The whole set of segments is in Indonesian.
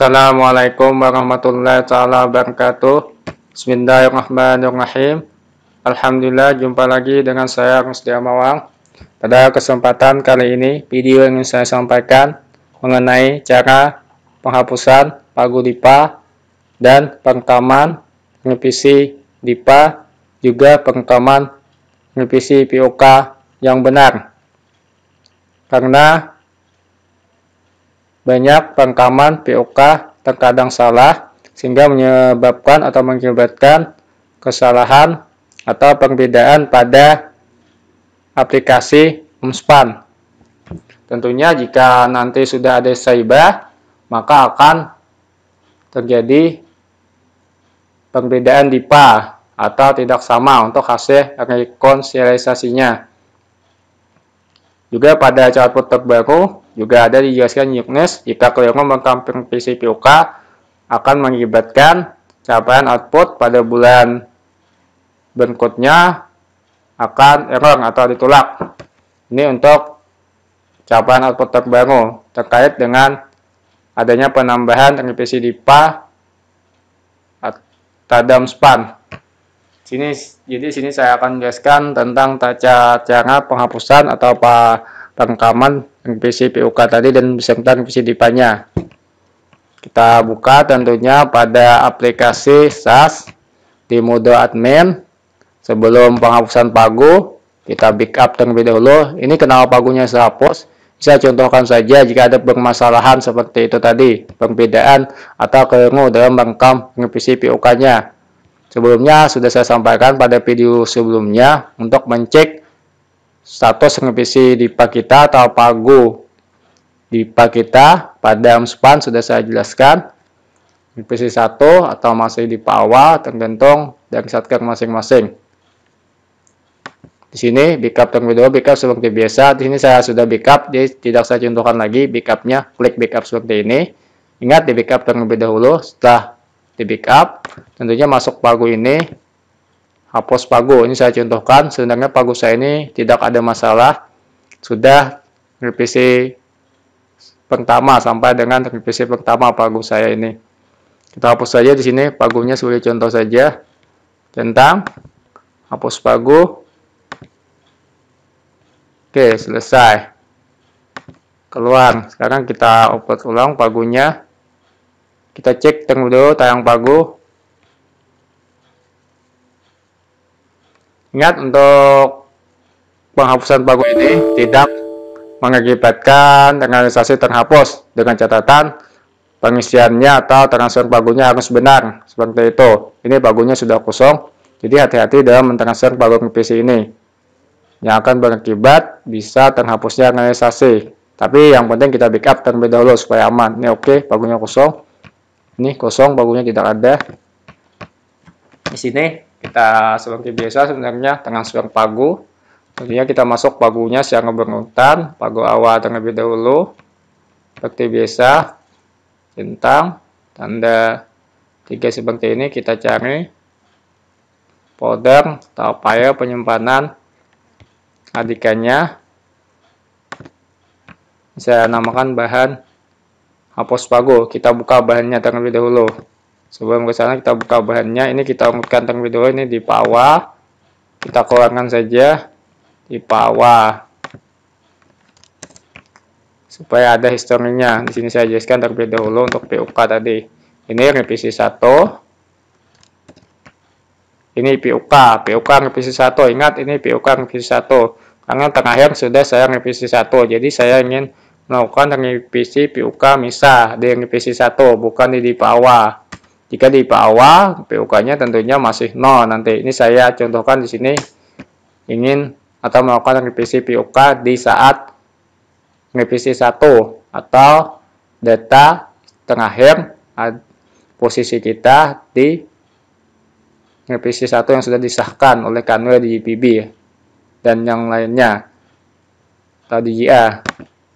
Assalamualaikum warahmatullahi taala wabarakatuh. Bismillahirrahmanirrahim. Alhamdulillah jumpa lagi dengan saya Rusdi Mawang. Pada kesempatan kali ini, video yang ingin saya sampaikan mengenai cara penghapusan pagu DIPA dan pengkaman revisi DIPA juga pengkaman revisi POK yang benar. Karena banyak rekaman POK terkadang salah sehingga menyebabkan atau mengakibatkan kesalahan atau perbedaan pada aplikasi umspan. Tentunya jika nanti sudah ada saibah, maka akan terjadi perbedaan pa atau tidak sama untuk hasil rekonsiliasinya. Juga pada output terbaru, juga ada dijelaskan uniqueness jika Cleongo mengkampung PCPOK akan mengibatkan capaian output pada bulan berikutnya akan error atau ditolak. Ini untuk capaian output terbaru terkait dengan adanya penambahan revisi DIPA tadam span. Sini, jadi sini saya akan jelaskan tentang cara, cara penghapusan atau apa rekaman MPC PUK tadi dan beserta MPC DIPA-nya. Kita buka tentunya pada aplikasi SAS di mode admin. Sebelum penghapusan pagu, kita backup terlebih dahulu. Ini kenapa pagunya saya hapus? Saya contohkan saja jika ada permasalahan seperti itu tadi, perbedaan atau keliru dalam rekam revisi puk nya Sebelumnya sudah saya sampaikan pada video sebelumnya untuk mencek status revisi di kita atau pagu Di kita pada span sudah saya jelaskan revisi satu atau masih di awal tergantung dan satker masing-masing. Di sini backup terlebih dahulu backup seperti biasa. Di sini saya sudah backup, jadi tidak saya contohkan lagi backupnya. Klik backup seperti ini. Ingat di backup terlebih dahulu. Setelah di backup, tentunya masuk pagu ini hapus pagu. Ini saya contohkan, sebenarnya pagu saya ini tidak ada masalah. Sudah revisi pertama sampai dengan revisi pertama pagu saya ini. Kita hapus saja di sini pagunya sebagai contoh saja tentang hapus pagu. Oke, selesai. Keluar. Sekarang kita upload ulang pagunya. Kita cek tunggu dulu tayang pagu Ingat untuk penghapusan pagu ini tidak mengakibatkan realisasi terhapus dengan catatan pengisiannya atau transfer pagunya harus benar seperti itu ini pagunya sudah kosong jadi hati-hati dalam mentransfer pagu PC ini yang akan berakibat bisa terhapusnya realisasi tapi yang penting kita backup terlebih dahulu supaya aman ini oke okay, pagunya kosong ini kosong pagunya tidak ada di sini kita seperti biasa sebenarnya tengah suar pagu tentunya kita masuk pagunya secara berurutan pagu awal terlebih dahulu seperti biasa centang tanda tiga seperti ini kita cari folder atau file penyimpanan adikannya saya namakan bahan hapus pagu kita buka bahannya terlebih dahulu sebelum ke sana kita buka bahannya ini kita umutkan terlebih dulu ini di pawa kita keluarkan saja di pawa supaya ada historinya di sini saya jelaskan terlebih dahulu untuk PUK tadi ini revisi 1 ini PUK PUK revisi 1 ingat ini PUK revisi 1 karena terakhir sudah saya revisi 1 jadi saya ingin melakukan revisi PUK MISA di revisi 1 bukan di di pawa jika di IPA awal, PUK-nya tentunya masih nol nanti. Ini saya contohkan di sini ingin atau melakukan revisi PUK di saat revisi 1 atau data tengah hem posisi kita di revisi 1 yang sudah disahkan oleh Kanwil di GPB dan yang lainnya atau di GA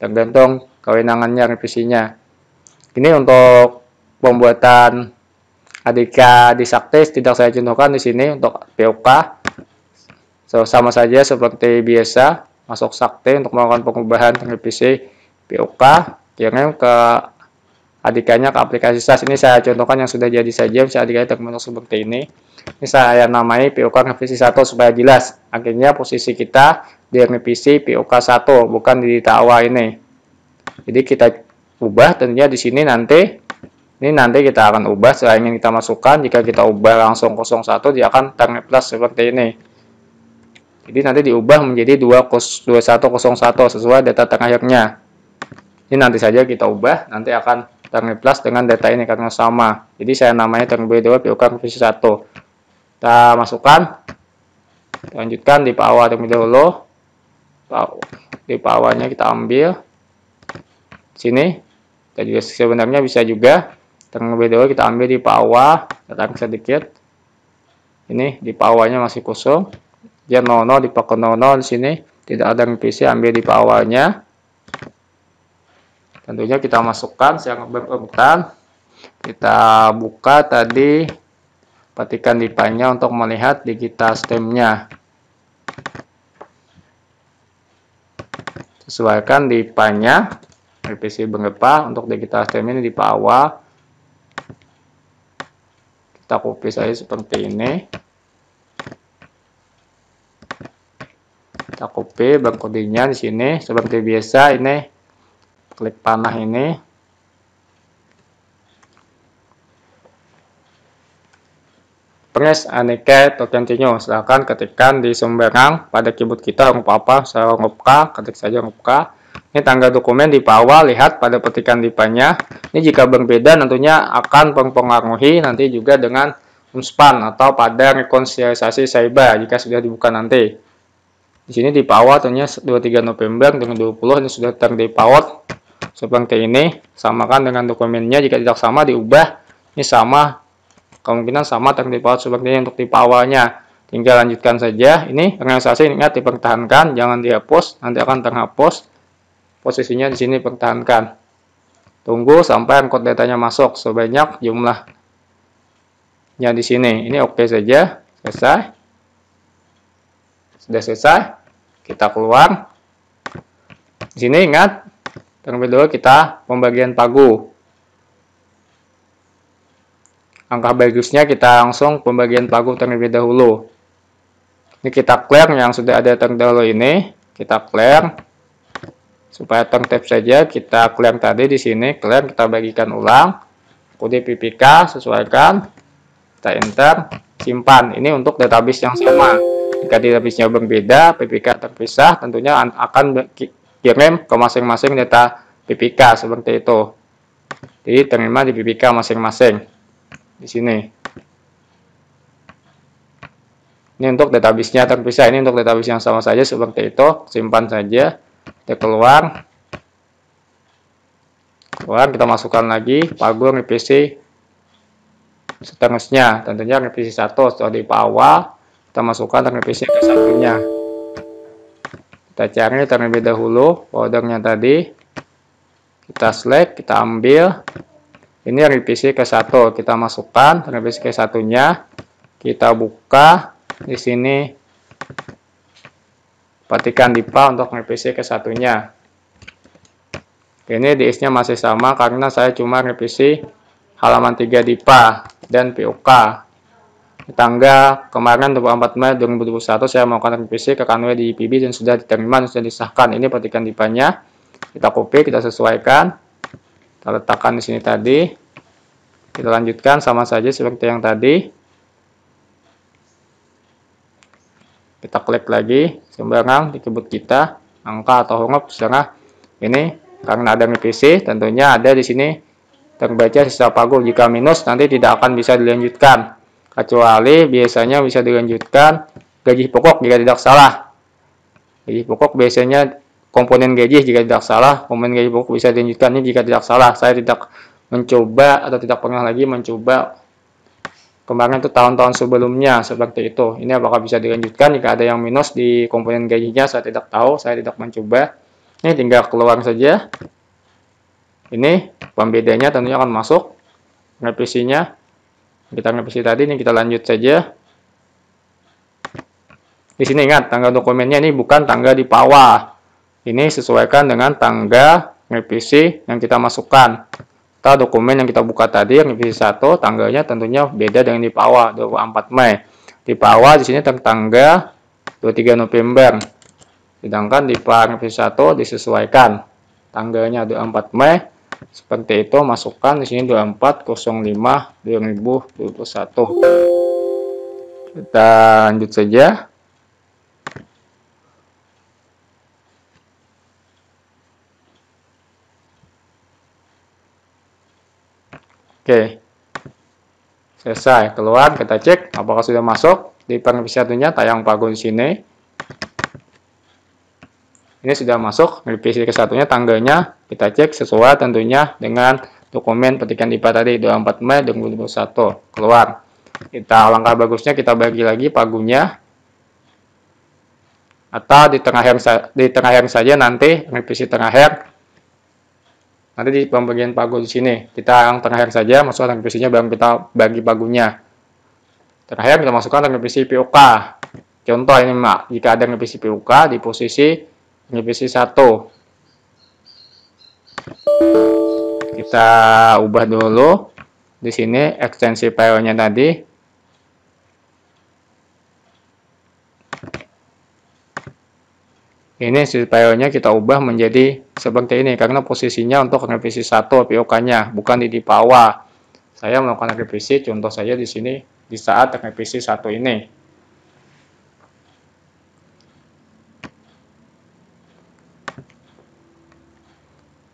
tergantung kewenangannya revisinya. Ini untuk pembuatan Adika Disakti tidak saya contohkan di sini untuk POK. So, sama saja seperti biasa, masuk sakti untuk melakukan pengubahan dengan PC POK, kirim ke adikannya ke aplikasi SAS. Ini saya contohkan yang sudah jadi saja, bisa adikannya terbentuk seperti ini. Ini saya namai POK revisi 1 supaya jelas. Akhirnya posisi kita di revisi POK 1, bukan di tawa ini. Jadi kita ubah tentunya di sini nanti ini nanti kita akan ubah setelah ingin kita masukkan. Jika kita ubah langsung 01, dia akan terneplas plus seperti ini. Jadi nanti diubah menjadi 2101 sesuai data terakhirnya. Ini nanti saja kita ubah, nanti akan terneplas plus dengan data ini karena sama. Jadi saya namanya terlebih 2 PUK posisi 1. Kita masukkan. lanjutkan di PAWA terlebih dahulu. Di powernya kita ambil. Sini. Kita juga sebenarnya bisa juga terlebih dahulu kita ambil di bawah tarik sedikit ini di bawahnya masih kosong dia 00 dipakai 00 di sini tidak ada NPC ambil di bawahnya tentunya kita masukkan siang berpemutan kita buka tadi perhatikan panjang untuk melihat digital stemnya sesuaikan di panjang, NPC berapa untuk digital stem ini di bawah kita copy saja seperti ini kita copy bank kodenya di sini seperti biasa ini klik panah ini press aneka continue silahkan ketikkan di sembarang pada keyboard kita huruf apa saya huruf K ketik saja huruf K ini tangga dokumen di bawah, lihat pada petikan tipenya. Ini jika berbeda tentunya akan mempengaruhi nanti juga dengan umspan atau pada rekonsiliasi saiba jika sudah dibuka nanti. Di sini di bawah tentunya 23 November dengan 20 ini sudah terdepaut seperti ini. Samakan dengan dokumennya jika tidak sama diubah. Ini sama kemungkinan sama terdepaut seperti ini untuk di bawahnya tinggal lanjutkan saja ini organisasi ingat dipertahankan jangan dihapus nanti akan terhapus posisinya di sini pertahankan. Tunggu sampai angkot datanya masuk sebanyak jumlahnya di sini. Ini oke okay saja, selesai. Sudah selesai, kita keluar. Di sini ingat, terlebih dulu kita pembagian pagu. Angka bagusnya kita langsung pembagian pagu terlebih dahulu. Ini kita clear yang sudah ada terdahulu ini. Kita clear supaya tongtap saja kita klaim tadi di sini klaim kita bagikan ulang kode PPK sesuaikan kita enter simpan ini untuk database yang sama jika database-nya berbeda PPK terpisah tentunya akan kirim ke masing-masing data PPK seperti itu jadi terima di PPK masing-masing di sini ini untuk database-nya terpisah ini untuk database yang sama saja seperti itu simpan saja kita keluar keluar kita masukkan lagi pagu revisi seterusnya tentunya revisi satu setelah di awal kita masukkan revisi ke satunya kita cari terlebih dahulu foldernya tadi kita select kita ambil ini revisi ke satu kita masukkan revisi ke satunya kita buka di sini petikan Dipa untuk revisi ke satunya. Ini nya masih sama karena saya cuma revisi halaman 3 DIPA dan POK. Tangga kemarin 24 Mei 2021 saya melakukan revisi ke kanwe di IPB dan sudah diterima dan sudah disahkan. Ini petikan dipanya. Kita copy, kita sesuaikan. Kita letakkan di sini tadi. Kita lanjutkan sama saja seperti yang tadi. Kita klik lagi, sembarang di keyboard kita angka atau huruf setengah ini karena ada MPC tentunya ada di sini terbaca sisa pagu jika minus nanti tidak akan bisa dilanjutkan kecuali biasanya bisa dilanjutkan gaji pokok jika tidak salah gaji pokok biasanya komponen gaji jika tidak salah komponen gaji pokok bisa dilanjutkannya jika tidak salah saya tidak mencoba atau tidak pernah lagi mencoba kemarin itu tahun-tahun sebelumnya seperti itu. Ini apakah bisa dilanjutkan jika ada yang minus di komponen gajinya? Saya tidak tahu, saya tidak mencoba. Ini tinggal keluar saja. Ini pembedanya tentunya akan masuk. Revisinya kita revisi tadi ini kita lanjut saja. Di sini ingat tanggal dokumennya ini bukan tangga di bawah Ini sesuaikan dengan tangga revisi yang kita masukkan serta dokumen yang kita buka tadi yang V1 tanggalnya tentunya beda dengan di PAWA 24 Mei. Di PAWA di sini tanggal 23 November. Sedangkan di PAR V1 disesuaikan tanggalnya 24 Mei. Seperti itu masukkan di sini 2405 2021. Kita lanjut saja. Oke. Selesai, keluar kita cek apakah sudah masuk di permis satunya tayang pagun sini. Ini sudah masuk revisi ke satunya Tangganya. kita cek sesuai tentunya dengan dokumen petikan IPA tadi 24 Mei 2021 keluar. Kita langkah bagusnya kita bagi lagi pagunya atau di tengah yang di tengah yang saja nanti revisi tengah yang Nanti di pembagian pagu di sini, kita yang terakhir saja masukkan tangga presinya bagi kita bagi pagunya. Terakhir kita masukkan tangga presi PUK. Contoh ini Mak, jika ada tangga presi PUK di posisi tangga presi 1. Kita ubah dulu di sini ekstensi file-nya tadi ini supaya nya kita ubah menjadi seperti ini karena posisinya untuk revisi satu POK-nya bukan di dipawa. Saya melakukan revisi contoh saja di sini di saat revisi satu ini.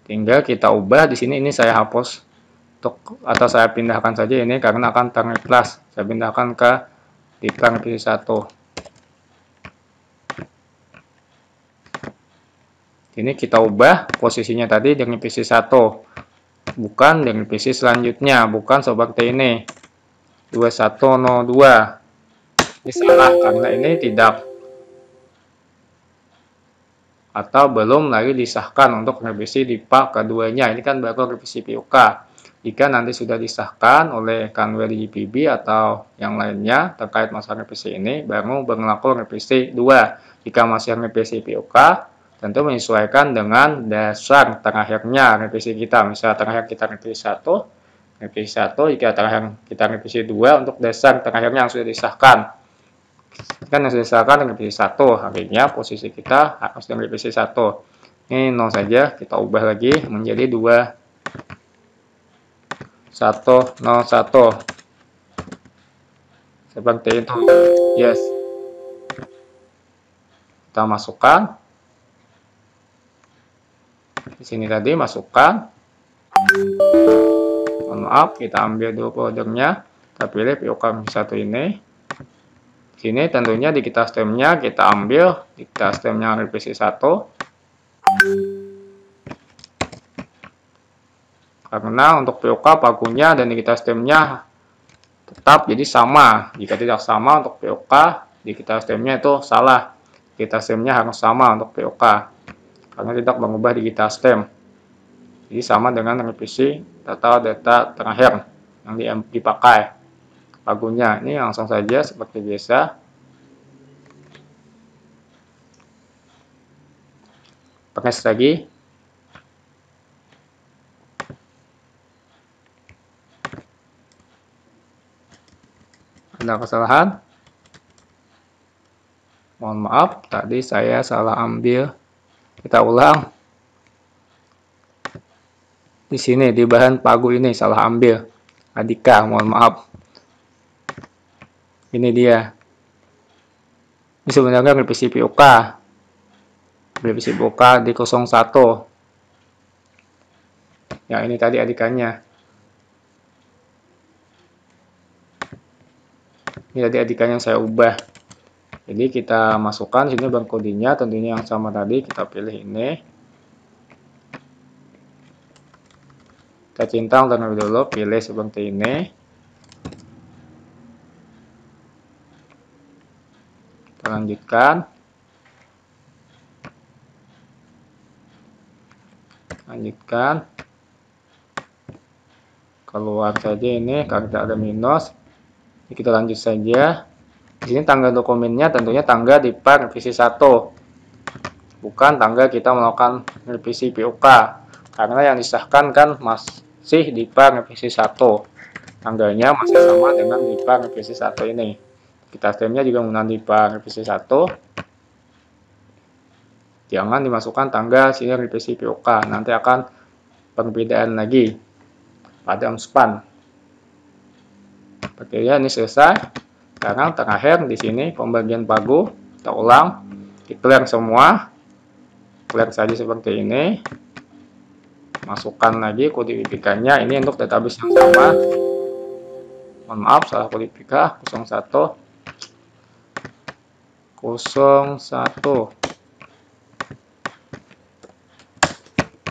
Tinggal kita ubah di sini ini saya hapus untuk atau saya pindahkan saja ini karena akan kelas. Saya pindahkan ke di revisi satu. Ini kita ubah posisinya tadi dengan PC 1. Bukan dengan PC selanjutnya, bukan sobat ini. 2102. Ini salah karena ini tidak atau belum lagi disahkan untuk revisi di pak keduanya. Ini kan baru revisi PUK. Jika nanti sudah disahkan oleh kanwil GPB atau yang lainnya terkait masalah revisi ini, baru berlaku revisi 2. Jika masih revisi PUK, tentu menyesuaikan dengan dasar terakhirnya revisi kita. Misalnya terakhir kita revisi 1, revisi 1, jika terakhir kita revisi 2 untuk dasar terakhirnya yang sudah disahkan. Kita yang sudah disahkan revisi 1, akhirnya posisi kita harus dengan revisi 1. Ini 0 saja, kita ubah lagi menjadi 2, 1, 0, 1. Seperti itu. Yes. Kita masukkan di sini tadi masukkan mohon maaf kita ambil dulu foldernya kita pilih piokam satu ini di sini tentunya di kita stemnya kita ambil di kita stemnya RPC satu 1 karena untuk poka pakunya dan di kita stemnya tetap jadi sama jika tidak sama untuk poka di kita stemnya itu salah kita stemnya harus sama untuk poka karena tidak mengubah digital stem. Jadi sama dengan revisi data-data terakhir yang dipakai lagunya. Ini langsung saja seperti biasa. Pakai lagi. Ada kesalahan. Mohon maaf, tadi saya salah ambil kita ulang. Di sini, di bahan pagu ini, salah ambil. Adika, mohon maaf. Ini dia. Ini sebenarnya revisi POK. Revisi POK di 01. Ya, ini tadi adikannya. Ini tadi adikannya yang saya ubah. Jadi kita masukkan sini barcode-nya tentunya yang sama tadi kita pilih ini. Kita centang terlebih dulu pilih seperti ini. Kita lanjutkan. Lanjutkan. Keluar saja ini karena tidak ada minus. Ini kita lanjut saja. Di sini tanggal dokumennya tentunya tanggal di part revisi 1. Bukan tanggal kita melakukan revisi POK. Karena yang disahkan kan masih di part revisi 1. Tangganya masih sama dengan di part revisi 1 ini. Kita stemnya juga menggunakan di part revisi 1. Jangan dimasukkan tanggal sini revisi POK. Nanti akan perbedaan lagi pada umspan. Oke ya, ini selesai sekarang terakhir di sini pembagian pagu kita ulang clear semua clear saja seperti ini masukkan lagi kode pipikannya ini untuk database yang sama mohon maaf salah kode kodifika 01 01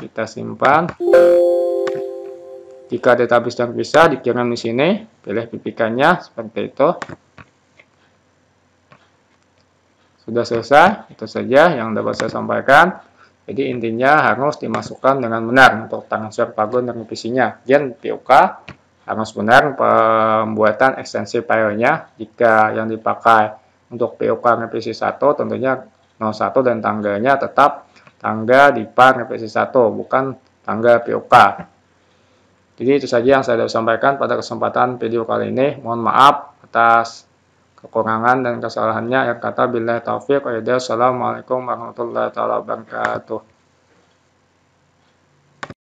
kita simpan jika database yang bisa dikirim di sini pilih pipikannya seperti itu sudah selesai, itu saja yang dapat saya sampaikan. Jadi intinya harus dimasukkan dengan benar untuk tangan pagun dan revisinya. Dan PUK harus benar pembuatan ekstensi filenya jika yang dipakai untuk PUK revisi 1 tentunya 01 dan tangganya tetap tangga di par revisi 1 bukan tangga PUK. Jadi itu saja yang saya sampaikan pada kesempatan video kali ini. Mohon maaf atas kekurangan dan kesalahannya. Ya kata bila taufiq. Assalamualaikum warahmatullahi wabarakatuh.